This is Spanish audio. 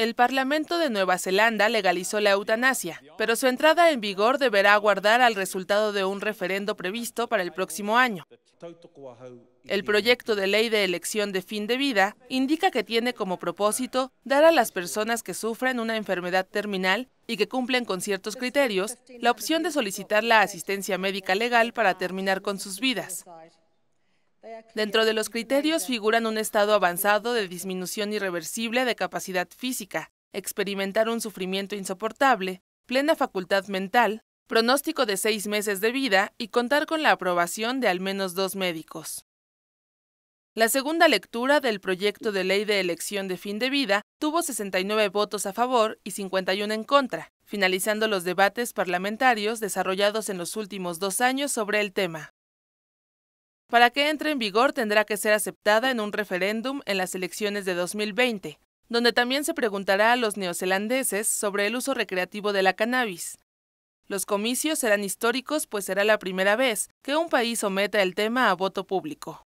El Parlamento de Nueva Zelanda legalizó la eutanasia, pero su entrada en vigor deberá aguardar al resultado de un referendo previsto para el próximo año. El proyecto de ley de elección de fin de vida indica que tiene como propósito dar a las personas que sufren una enfermedad terminal y que cumplen con ciertos criterios la opción de solicitar la asistencia médica legal para terminar con sus vidas. Dentro de los criterios figuran un estado avanzado de disminución irreversible de capacidad física, experimentar un sufrimiento insoportable, plena facultad mental, pronóstico de seis meses de vida y contar con la aprobación de al menos dos médicos. La segunda lectura del proyecto de ley de elección de fin de vida tuvo 69 votos a favor y 51 en contra, finalizando los debates parlamentarios desarrollados en los últimos dos años sobre el tema. Para que entre en vigor tendrá que ser aceptada en un referéndum en las elecciones de 2020, donde también se preguntará a los neozelandeses sobre el uso recreativo de la cannabis. Los comicios serán históricos, pues será la primera vez que un país someta el tema a voto público.